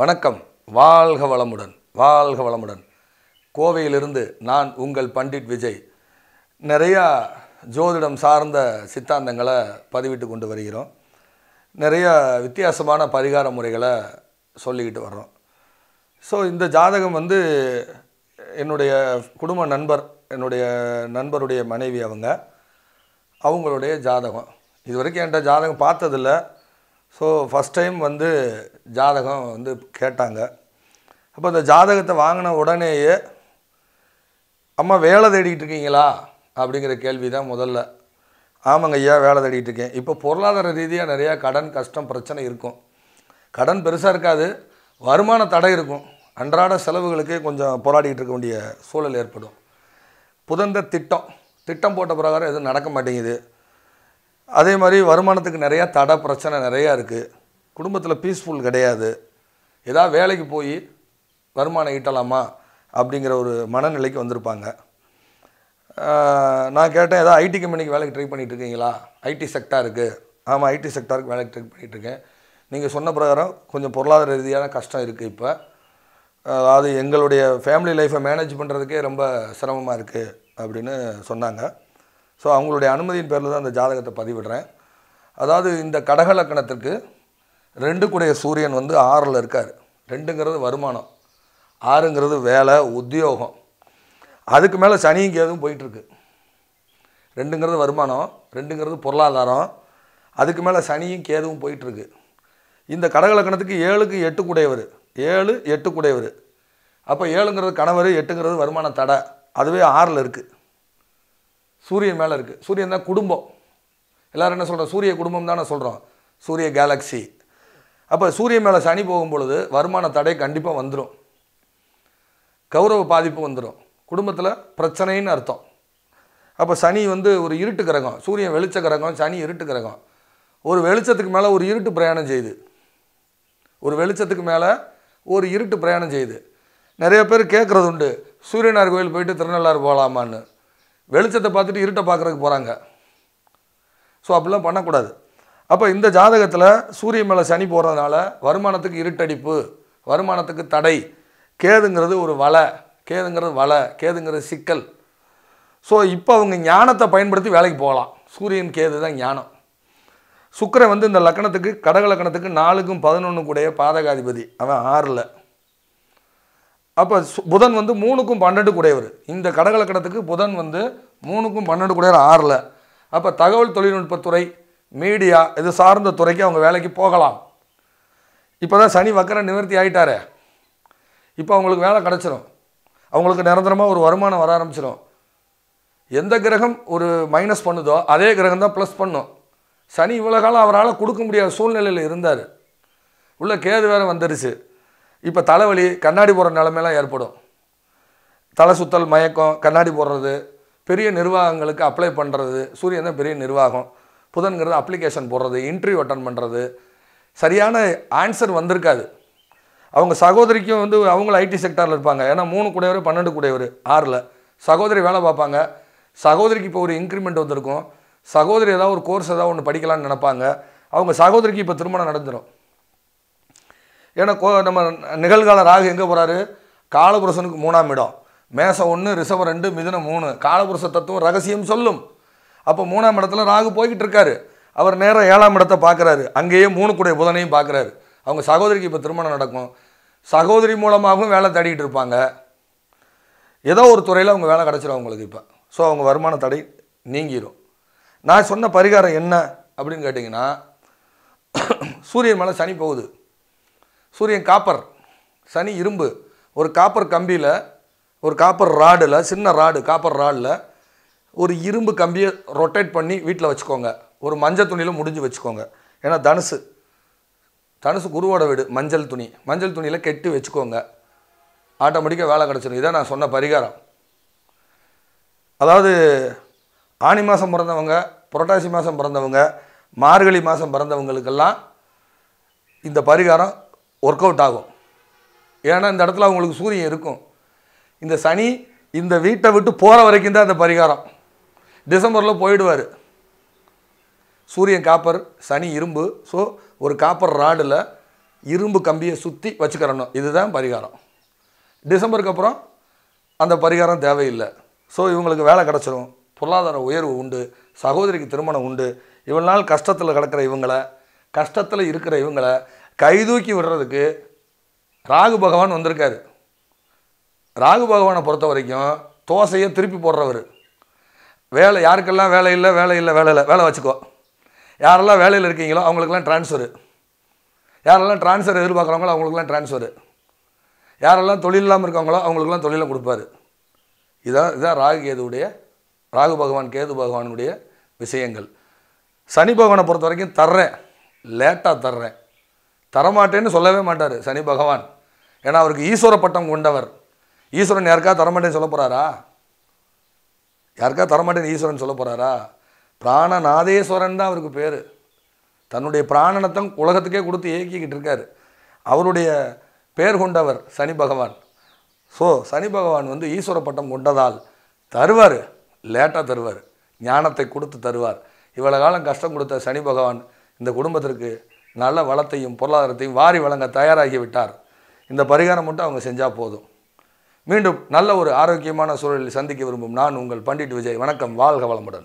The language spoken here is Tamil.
வணக்கம் வாழ்க வளமுடன் வாழ்க வளமுடன் கோவையிலிருந்து நான் உங்கள் பண்டிட் விஜய் நிறையா ஜோதிடம் சார்ந்த சித்தாந்தங்களை பதிவிட்டு கொண்டு வருகிறோம் நிறைய வித்தியாசமான பரிகார முறைகளை சொல்லிக்கிட்டு வர்றோம் ஸோ இந்த ஜாதகம் வந்து என்னுடைய குடும்ப நண்பர் என்னுடைய நண்பருடைய மனைவி அவங்க அவங்களுடைய ஜாதகம் இது வரைக்கும் என்கிட்ட ஜாதகம் பார்த்ததில்லை ஸோ ஃபஸ்ட் டைம் வந்து ஜாதகம் வந்து கேட்டாங்க அப்போ அந்த ஜாதகத்தை வாங்கின உடனேயே அம்மா வேலை தேடிக்கிட்டு இருக்கீங்களா அப்படிங்கிற கேள்வி தான் முதல்ல ஆமாங்க ஐயா வேலை தேடிட்டு இருக்கேன் இப்போ பொருளாதார ரீதியாக நிறையா கடன் கஷ்டம் பிரச்சனை இருக்கும் கடன் பெருசாக இருக்காது வருமான தடை இருக்கும் அன்றாட செலவுகளுக்கே கொஞ்சம் போராடிக்கிட்டு இருக்க வேண்டிய சூழல் ஏற்படும் புதந்த திட்டம் திட்டம் போட்ட பிரகாரம் எதுவும் நடக்க மாட்டேங்குது அதே மாதிரி வருமானத்துக்கு நிறையா தடை பிரச்சனை நிறையா இருக்குது குடும்பத்தில் பீஸ்ஃபுல் கிடையாது ஏதாவது வேலைக்கு போய் வருமானம் ஈட்டலாமா அப்படிங்கிற ஒரு மனநிலைக்கு வந்திருப்பாங்க நான் கேட்டேன் ஏதாவது ஐடி கம்பெனிக்கு வேலைக்கு ட்ரை பண்ணிகிட்டு இருக்கீங்களா ஐடி செக்டார் இருக்குது ஆமாம் ஐடி செக்டாருக்கு வேலைக்கு ட்ரை பண்ணிகிட்ருக்கேன் நீங்கள் சொன்ன பிரகாரம் கொஞ்சம் பொருளாதார ரீதியான கஷ்டம் இருக்குது இப்போ அது எங்களுடைய ஃபேமிலி லைஃப்பை மேனேஜ் பண்ணுறதுக்கே ரொம்ப சிரமமாக இருக்குது அப்படின்னு சொன்னாங்க ஸோ அவங்களுடைய அனுமதியின் பேரில் தான் அந்த ஜாதகத்தை பதிவிடுறேன் அதாவது இந்த கடகலக்கணத்திற்கு ரெண்டு கூடிய சூரியன் வந்து ஆறில் இருக்கார் ரெண்டுங்கிறது வருமானம் ஆறுங்கிறது வேலை உத்தியோகம் அதுக்கு மேலே சனியும் கேதும் போயிட்டுருக்கு ரெண்டுங்கிறது வருமானம் ரெண்டுங்கிறது பொருளாதாரம் அதுக்கு மேலே சனியும் கேதுவும் போயிட்டுருக்கு இந்த கடகலக்கணத்துக்கு ஏழுக்கு எட்டு கூடையவர் ஏழு எட்டு கூடையவர் அப்போ ஏழுங்கிறது கணவர் எட்டுங்கிறது வருமான தடை அதுவே ஆறில் இருக்குது சூரியன் மேலே இருக்குது சூரியன் தான் குடும்பம் எல்லோரும் என்ன சொல்கிறோம் சூரிய குடும்பம் தானே சொல்கிறோம் சூரிய கேலக்ஸி அப்போ சூரியன் மேலே சனி போகும் பொழுது வருமான தடை கண்டிப்பாக வந்துடும் கௌரவ பாதிப்பு வந்துடும் குடும்பத்தில் பிரச்சனைன்னு அர்த்தம் அப்போ சனி வந்து ஒரு இருட்டு கிரகம் சூரியன் வெளிச்ச கிரகம் சனி இருட்டு கிரகம் ஒரு வெளிச்சத்துக்கு மேலே ஒரு இருட்டு பிரயாணம் செய்யுது ஒரு வெளிச்சத்துக்கு மேலே ஒரு இருட்டு பிரயாணம் செய்யுது நிறைய பேர் கேட்குறது உண்டு சூரியனார் கோயில் போயிட்டு திருநள்ளாறு போகலாமான்னு வெளிச்சத்தை பார்த்துட்டு இருட்டை பார்க்குறதுக்கு போகிறாங்க ஸோ அப்படிலாம் பண்ணக்கூடாது அப்போ இந்த ஜாதகத்தில் சூரிய மேலே சனி போகிறதுனால வருமானத்துக்கு இருட்டடிப்பு வருமானத்துக்கு தடை கேதுங்கிறது ஒரு வலை கேதுங்கிறது வலை கேதுங்கிறது சிக்கல் ஸோ இப்போ அவங்க ஞானத்தை பயன்படுத்தி வேலைக்கு போகலாம் சூரியன் கேது தான் ஞானம் சுக்கரன் வந்து இந்த லக்கணத்துக்கு கடக லக்கணத்துக்கு நாலுக்கும் பதினொன்று கூடைய பாதகாதிபதி அவன் ஆறில் அப்போ புதன் வந்து மூணுக்கும் பன்னெண்டு குடையவர் இந்த கடகலக்கடத்துக்கு புதன் வந்து மூணுக்கும் பன்னெண்டு கூடையவர் ஆறில் அப்போ தகவல் தொழில்நுட்பத்துறை மீடியா இது சார்ந்த துறைக்கு அவங்க வேலைக்கு போகலாம் இப்போ தான் சனி வக்கர நிவர்த்தி ஆகிட்டாரே இப்போ அவங்களுக்கு வேலை கிடச்சிரும் அவங்களுக்கு நிரந்தரமாக ஒரு வருமானம் வர ஆரம்பிச்சிடும் எந்த கிரகம் ஒரு மைனஸ் பண்ணுதோ அதே கிரகம் தான் ப்ளஸ் பண்ணும் சனி இவ்வளோ காலம் அவரால் கொடுக்க முடியாத சூழ்நிலையில் இருந்தார் உள்ள கேது வேறு வந்துருச்சு இப்போ தலைவலி கண்ணாடி போடுற நிலமையெல்லாம் ஏற்படும் தலை சுத்தல் மயக்கம் கண்ணாடி போடுறது பெரிய நிர்வாகங்களுக்கு அப்ளை பண்ணுறது சூரியன் தான் பெரிய நிர்வாகம் புதன்கிறது அப்ளிகேஷன் போடுறது இன்டர்வியூ அட்டன் பண்ணுறது சரியான ஆன்சர் வந்திருக்காது அவங்க சகோதரிக்கும் வந்து அவங்களும் ஐடி செக்டாரில் இருப்பாங்க ஏன்னா மூணு கூடையவர் பன்னெண்டு கூடையவர் ஆறில் சகோதரி வேலை பார்ப்பாங்க சகோதரிக்கு இப்போ ஒரு இன்க்ரிமெண்ட் வந்திருக்கும் சகோதரி ஏதாவது ஒரு கோர்ஸ் ஏதாவது ஒன்று படிக்கலாம்னு நினப்பாங்க அவங்க சகோதரிக்கு இப்போ திருமணம் நடந்துடும் ஏன்னா கோ நம்ம நிகழ்கால ராகு எங்கே போகிறாரு காலபுருஷனுக்கு மூணாம் இடம் மேசம் ஒன்று ரிசவ் ரெண்டு மிதுனம் மூணு காலபுருஷ தத்துவம் ரகசியம் சொல்லும் அப்போ மூணாம் இடத்துல ராகு போய்கிட்டு இருக்காரு அவர் நேராக ஏழாம் இடத்தை பார்க்குறாரு அங்கேயே மூணு கூடிய புதனையும் பார்க்குறாரு அவங்க சகோதரிக்கு இப்போ திருமணம் நடக்கும் சகோதரி மூலமாகவும் வேலை தேடிக்கிட்டு இருப்பாங்க ஏதோ ஒரு துறையில் அவங்க வேலை கிடச்சிடும் அவங்களுக்கு இப்போ ஸோ அவங்க வருமான தடை நீங்கிடும் நான் சொன்ன பரிகாரம் என்ன அப்படின்னு கேட்டிங்கன்னா சூரியன் மேலே சனி போகுது சூரியன் காப்பர் சனி இரும்பு ஒரு காப்பர் கம்பியில் ஒரு காப்பர் ராடில் சின்ன ராடு காப்பர் ராடில் ஒரு இரும்பு கம்பியை ரொட்டேட் பண்ணி வீட்டில் வச்சுக்கோங்க ஒரு மஞ்சள் துணியில் முடிஞ்சு வச்சுக்கோங்க ஏன்னா தனுசு தனுசு குருவோட வீடு மஞ்சள் துணி மஞ்சள் துணியில் கெட்டு வச்சுக்கோங்க ஆட்டோமேட்டிக்காக வேலை கிடச்சிடும் இதான் நான் சொன்ன பரிகாரம் அதாவது ஆணி மாதம் பிறந்தவங்க புரட்டாசி மாதம் பிறந்தவங்க மார்கழி மாதம் பிறந்தவங்களுக்கெல்லாம் இந்த பரிகாரம் ஒர்க் அவுட் ஆகும் ஏன்னா இந்த இடத்துல அவங்களுக்கு சூரியன் இருக்கும் இந்த சனி இந்த வீட்டை விட்டு போகிற வரைக்கும் தான் இந்த பரிகாரம் டிசம்பரில் போயிடுவார் சூரியன் காப்பர் சனி இரும்பு ஸோ ஒரு காப்பர் ராடில் இரும்பு கம்பியை சுற்றி வச்சுக்கிறணும் இதுதான் பரிகாரம் டிசம்பருக்கு அப்புறம் அந்த பரிகாரம் தேவையில்லை ஸோ இவங்களுக்கு வேலை கிடச்சிரும் பொருளாதார உயர்வு உண்டு சகோதரிக்கு திருமணம் உண்டு இவ்வளோ நாள் கஷ்டத்தில் கிடக்கிற இவங்களை கஷ்டத்தில் இருக்கிற இவங்களை கை தூக்கி விடுறதுக்கு ராகு பகவான் வந்திருக்காரு ராகு பகவானை பொறுத்த வரைக்கும் தோசையை திருப்பி போடுறவர் வேலை யாருக்கெல்லாம் வேலை இல்லை வேலை இல்லை வேலை இல்லை வேலை வச்சுக்கோ யாரெல்லாம் வேலையில் இருக்கீங்களோ அவங்களுக்கெல்லாம் ட்ரான்ஸ்ஃபரு யாரெல்லாம் ட்ரான்ஸ்ஃபர் எதிர்பார்க்குறவங்களோ அவங்களுக்குலாம் ட்ரான்ஸ்ஃபரு யாரெல்லாம் தொழில் இல்லாமல் இருக்காங்களோ அவங்களுக்குலாம் தொழிலை கொடுப்பாரு இதான் இதுதான் ராகு கேதுவுடைய ராகு பகவான் கேது பகவானுடைய விஷயங்கள் சனி பகவானை பொறுத்த வரைக்கும் தர்றேன் லேட்டாக தர்றேன் தரமாட்டேன்னு சொல்லவே மாட்டார் சனி பகவான் ஏன்னா அவருக்கு ஈஸ்வர பட்டம் கொண்டவர் ஈஸ்வரன் யாருக்கா தரமாட்டேன்னு சொல்ல போகிறாரா யாருக்கா தரமாட்டேன்னு ஈஸ்வரன் சொல்ல போகிறாரா பிராணநாதேஸ்வரன் தான் அவருக்கு பேர் தன்னுடைய பிராணனத்தம் உலகத்துக்கே கொடுத்து இயக்கிக்கிட்டு இருக்கார் அவருடைய பேர் கொண்டவர் சனி பகவான் ஸோ சனி பகவான் வந்து ஈஸ்வர பட்டம் கொண்டதால் தருவார் லேட்டாக தருவார் ஞானத்தை கொடுத்து தருவார் இவ்வளோ காலம் கஷ்டம் கொடுத்த சனி பகவான் இந்த குடும்பத்திற்கு நல்ல வளத்தையும் பொருளாதாரத்தையும் வாரி வழங்க தயாராகி விட்டார் இந்த பரிகாரம் மட்டும் அவங்க செஞ்சால் போதும் மீண்டும் நல்ல ஒரு ஆரோக்கியமான சூழலில் சந்திக்க விரும்பும் நான் உங்கள் பண்டிட் விஜய் வணக்கம் வாழ்க வளமுடன்